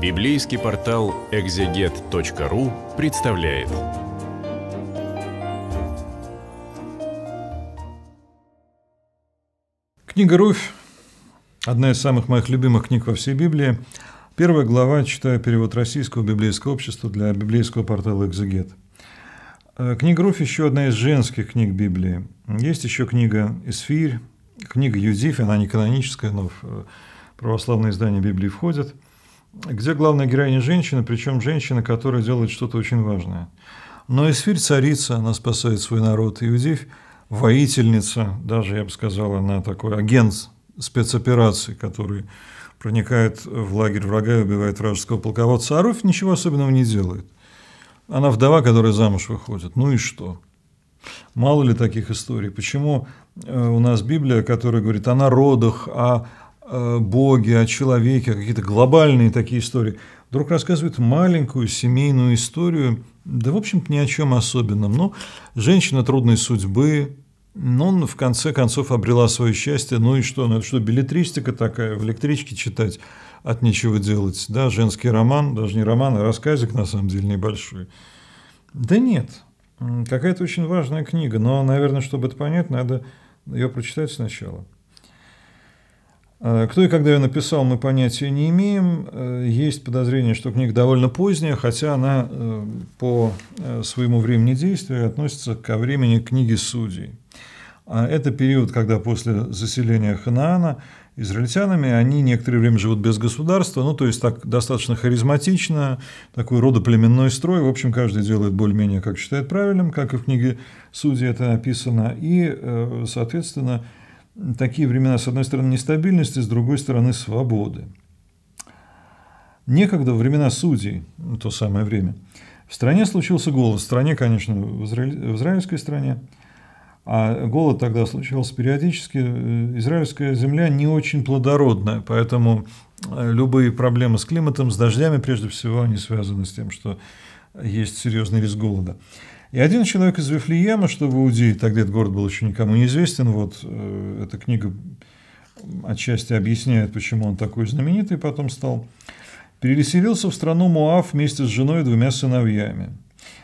Библейский портал экзегет.ру представляет. Книга «Руфь» – одна из самых моих любимых книг во всей Библии. Первая глава, читаю перевод российского библейского общества для библейского портала «Экзегет». Э, книга «Руфь» – еще одна из женских книг Библии. Есть еще книга «Эсфирь», книга «Юзиф», она не каноническая, но в э, православное издание Библии входит – где главная героиня женщина, причем женщина, которая делает что-то очень важное. Но Эсфирь царица, она спасает свой народ. Иудив воительница, даже, я бы сказала, она такой агент спецоперации, который проникает в лагерь врага и убивает вражеского полководца. А Руфь ничего особенного не делает. Она вдова, которая замуж выходит. Ну и что? Мало ли таких историй. Почему э, у нас Библия, которая говорит о народах, о Э, Боге, о человеке, какие-то глобальные такие истории. Вдруг рассказывает маленькую семейную историю, да, в общем-то, ни о чем особенном. Ну, женщина трудной судьбы, но он, в конце концов, обрела свое счастье. Ну и что? Ну, это что, билетристика такая, в электричке читать от нечего делать. Да, женский роман, даже не роман, а рассказик, на самом деле, небольшой. Да нет, какая-то очень важная книга, но, наверное, чтобы это понять, надо ее прочитать сначала. Э, кто и когда ее написал, мы понятия не имеем. Э, есть подозрение, что книга довольно поздняя, хотя она э, по своему времени действия относится ко времени книги судей. А это период, когда после заселения Ханаана израильтянами они некоторое время живут без государства, ну то есть так достаточно харизматично, такой родоплеменной строй, в общем, каждый делает более-менее, как считает правильным, как и в книге «Судьи» это написано, и, соответственно, такие времена, с одной стороны, нестабильности, с другой стороны, свободы. Некогда, времена судей, то самое время, в стране случился голод. В стране, конечно, в, израиль, в израильской стране. А голод тогда случался периодически. Израильская земля не очень плодородная, поэтому э, любые проблемы с климатом, с дождями, прежде всего, они связаны с тем, что есть серьезный риск голода. И один человек из Вифлеема, что в Иудее, тогда этот город был еще никому не известен. вот э, эта книга отчасти объясняет, почему он такой знаменитый потом стал, переселился в страну Муав вместе с женой и двумя сыновьями.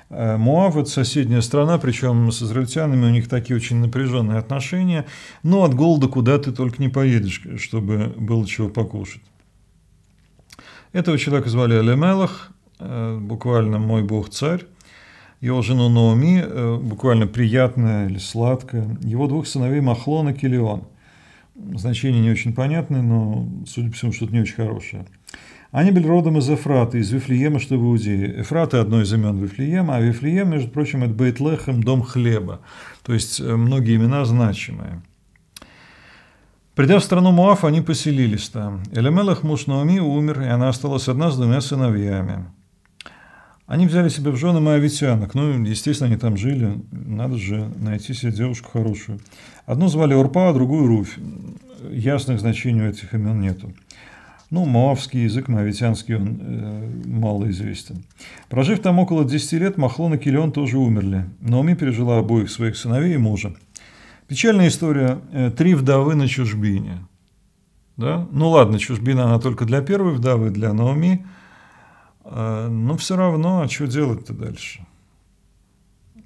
Э, Муав – это соседняя страна, причем с израильтянами у них такие очень напряженные отношения. Но от голода куда ты только не поедешь, э, чтобы было чего покушать. Этого человека звали Алемелах, э, буквально «мой бог царь» его жену Науми, э, буквально приятная или сладкая, его двух сыновей Махлон и Килион. Значение не очень понятное, но, судя по всему, что-то не очень хорошее. Они были родом из Эфрата, из Вифлеема, что в Иудее. Эфрата – одно из имен Вифлеема, а Вифлеем, между прочим, это Бейтлехем, дом хлеба. То есть э, многие имена значимые. Придя в страну Муав, они поселились там. Элемелах муж Наоми умер, и она осталась одна с двумя сыновьями. Они взяли себе в жены моавитянок. Ну, естественно, они там жили. Надо же найти себе девушку хорошую. Одну звали Урпа, а другую Руфь. Ясных значений у этих имен нету. Ну, моавский язык, моавитянский он э, мало известен. Прожив там около 10 лет, Махлон и Килион тоже умерли. Наоми пережила обоих своих сыновей и мужа. Печальная история. Э, три вдовы на чужбине. Да? Ну ладно, чужбина она только для первой вдовы, для Наоми – а, но все равно, а что делать-то дальше?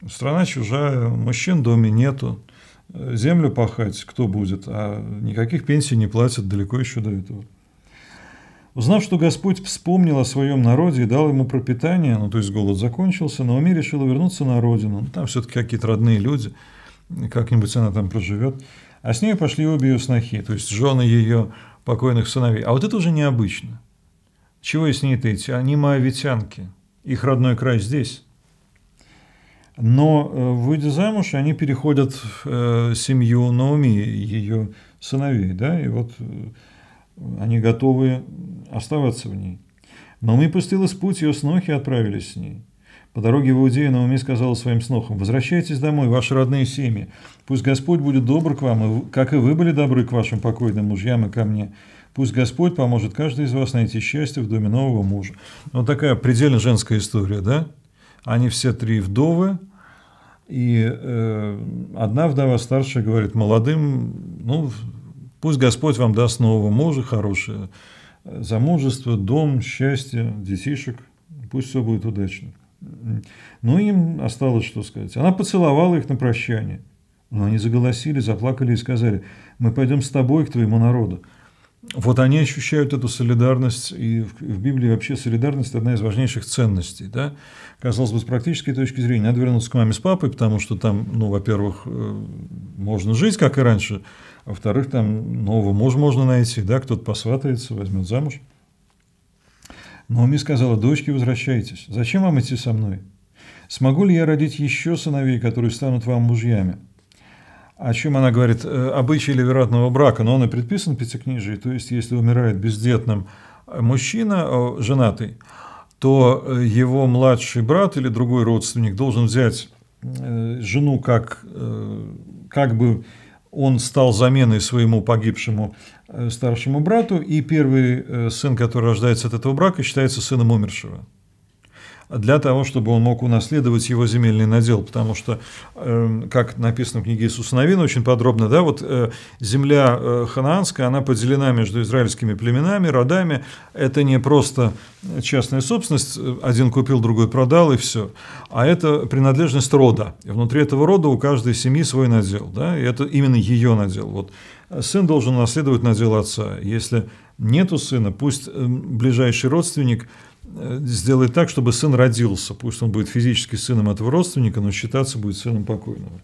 Страна чужая, мужчин в доме нету, э, землю пахать кто будет, а никаких пенсий не платят далеко еще до этого. Узнав, что Господь вспомнил о своем народе и дал ему пропитание, ну то есть голод закончился, Наоми решила вернуться на родину. Ну, там все-таки какие-то родные люди, как-нибудь она там проживет. А с ней пошли обе ее снохи, то есть жены ее покойных сыновей. А вот это уже необычно – чего с ней-то эти? Они моавитянки. Их родной край здесь. Но, э, выйдя замуж, они переходят э, семью Наоми, ее сыновей, да, и вот э, они готовы оставаться в ней. Но мы пустила с путь, ее снохи отправились с ней. По дороге в Иудею Наоми сказал своим снохам, «Возвращайтесь домой, ваши родные семьи. Пусть Господь будет добр к вам, как и вы были добры к вашим покойным мужьям и ко мне. Пусть Господь поможет каждый из вас найти счастье в доме нового мужа». Вот такая предельно женская история, да? Они все три вдовы, и э, одна вдова старшая говорит молодым, ну, пусть Господь вам даст нового мужа, хорошее э, замужество, дом, счастье, детишек, пусть все будет удачно. Но ну, им осталось что сказать. Она поцеловала их на прощание. Но они заголосили, заплакали и сказали, мы пойдем с тобой к твоему народу. Вот они ощущают эту солидарность, и в Библии вообще солидарность – одна из важнейших ценностей. Да? Казалось бы, с практической точки зрения, надо вернуться к маме с папой, потому что там, ну, во-первых, э, можно жить, как и раньше, а во-вторых, там нового мужа можно найти, да, кто-то посватается, возьмет замуж. Но Уми сказала, дочки, возвращайтесь. Зачем вам идти со мной? Смогу ли я родить еще сыновей, которые станут вам мужьями? О чем она говорит? Э, Обычай левератного брака, но он и предписан пятикнижии. То есть, если умирает бездетным мужчина, э, женатый, то э, его младший брат или другой родственник должен взять жену как, как бы он стал заменой своему погибшему э, старшему брату, и первый э, сын, который рождается от этого брака, считается сыном умершего для того, чтобы он мог унаследовать его земельный надел, потому что, эм, как написано в книге Иисуса Новина очень подробно, да, вот э, земля э, ханаанская, она поделена между израильскими племенами, родами, это не просто частная собственность, э, один купил, другой продал и все, а это принадлежность рода, и внутри этого рода у каждой семьи свой надел, да, и это именно ее надел, вот сын должен наследовать надел отца. Если нету сына, пусть эм, ближайший родственник – Э, сделать так, чтобы сын родился. Пусть он будет физически сыном этого родственника, но считаться будет сыном покойного.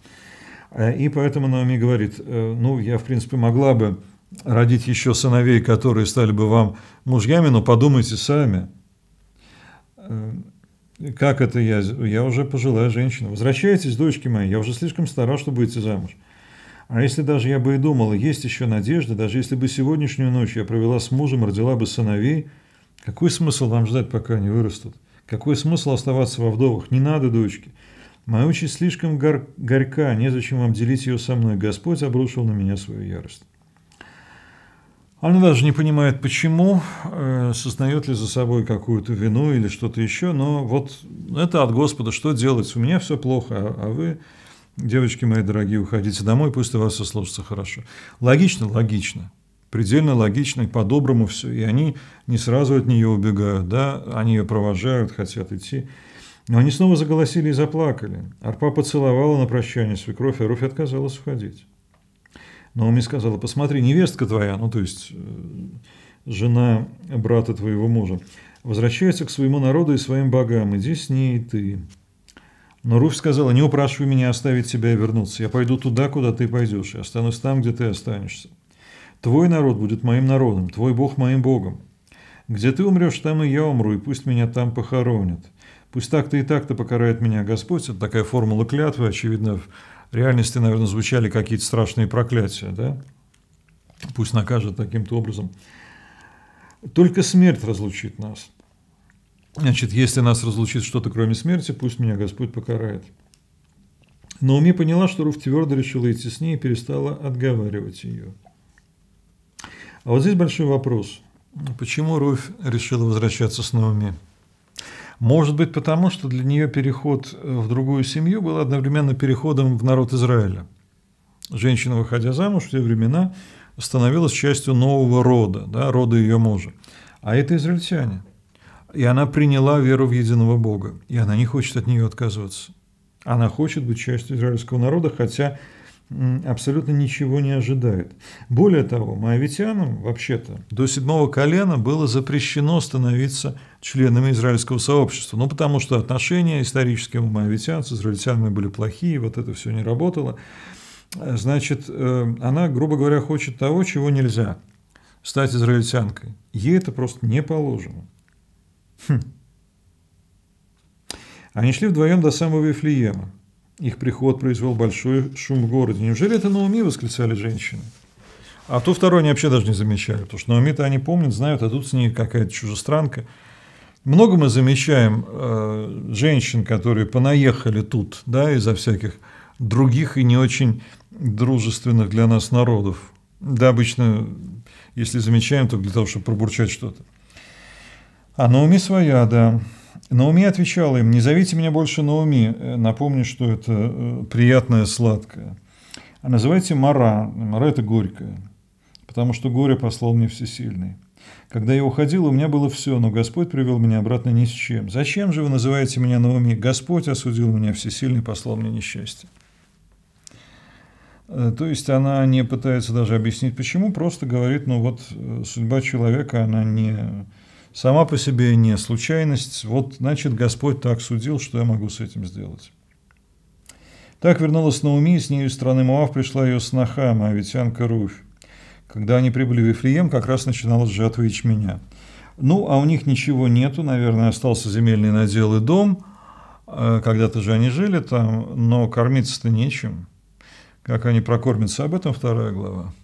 Э, и поэтому Наоми говорит, э, ну, я, в принципе, могла бы родить еще сыновей, которые стали бы вам мужьями, но подумайте сами. Как это я? Я уже пожилая женщина. Возвращайтесь, дочки мои, я уже слишком стара, чтобы идти замуж. А если даже я бы и думала, есть еще надежда, даже если бы сегодняшнюю ночь я провела с мужем, родила бы сыновей – какой смысл вам ждать, пока они вырастут? Какой смысл оставаться во вдовах? Не надо, дочки. Моя участь слишком гор горька, незачем вам делить ее со мной. Господь обрушил на меня свою ярость. Она даже не понимает, почему, э, сознает ли за собой какую-то вину или что-то еще, но вот это от Господа, что делать? У меня все плохо, а, а вы, девочки мои дорогие, уходите домой, пусть у вас сослужится хорошо. Логично, логично предельно логично и по-доброму все, и они не сразу от нее убегают, да, они ее провожают, хотят идти. Но они снова заголосили и заплакали. Арпа поцеловала на прощание свекровь, а Руфь отказалась уходить. Но он мне сказала, посмотри, невестка твоя, ну то есть э, жена брата твоего мужа, возвращается к своему народу и своим богам, иди с ней и ты. Но Руфь сказала, не упрашивай меня оставить тебя и вернуться, я пойду туда, куда ты пойдешь, и останусь там, где ты останешься. Твой народ будет моим народом, твой Бог моим Богом. Где ты умрешь, там и я умру, и пусть меня там похоронят. Пусть так-то и так-то покарает меня Господь. Это такая формула клятвы, очевидно, в реальности, наверное, звучали какие-то страшные проклятия, да? Пусть накажет таким-то образом. Только смерть разлучит нас. Значит, если нас разлучит что-то, кроме смерти, пусть меня Господь покарает. Но Наоми поняла, что Руф твердо решила идти с ней и перестала отговаривать ее. А вот здесь большой вопрос. Почему Руфь решила возвращаться с новыми? Может быть, потому что для нее переход в другую семью был одновременно переходом в народ Израиля. Женщина, выходя замуж в те времена, становилась частью нового рода, да, рода ее мужа. А это израильтяне. И она приняла веру в единого Бога. И она не хочет от нее отказываться. Она хочет быть частью израильского народа, хотя абсолютно ничего не ожидает. Более того, моавитянам вообще-то до седьмого колена было запрещено становиться членами израильского сообщества, ну потому что отношения исторические у моавитян с израильтянами были плохие, вот это все не работало. Значит, э, она, грубо говоря, хочет того, чего нельзя – стать израильтянкой. Ей это просто не положено. Хм. Они шли вдвоем до самого Вифлеема. Их приход произвел большой шум в городе. Неужели это Науми? восклицали женщины? А то второй они вообще даже не замечали, потому что науми то они помнят, знают, а тут с ней какая-то чужестранка. Много мы замечаем э, женщин, которые понаехали тут, да, из-за всяких других и не очень дружественных для нас народов. Да, обычно, если замечаем, то для того, чтобы пробурчать что-то. А Науми своя, да. Науми отвечала им, не зовите меня больше Науми, э, напомню, что это э, приятное сладкое, а называйте Мара, Мара это горькое, потому что горе послал мне всесильный. Когда я уходил, у меня было все, но Господь привел меня обратно ни с чем. Зачем же вы называете меня Науми? Господь осудил меня, всесильный послал мне несчастье. Э, то есть она не пытается даже объяснить, почему, просто говорит, ну вот судьба человека, она не сама по себе не случайность. Вот, значит, Господь так судил, что я могу с этим сделать. Так вернулась Науми, и с нею из страны Моав пришла ее сноха, Моавитянка Руфь. Когда они прибыли в Вифлеем, как раз начиналась жатва ячменя. Ну, а у них ничего нету, наверное, остался земельный надел и дом. Э, когда-то же они жили там, но кормиться-то нечем. Как они прокормятся, об этом вторая глава.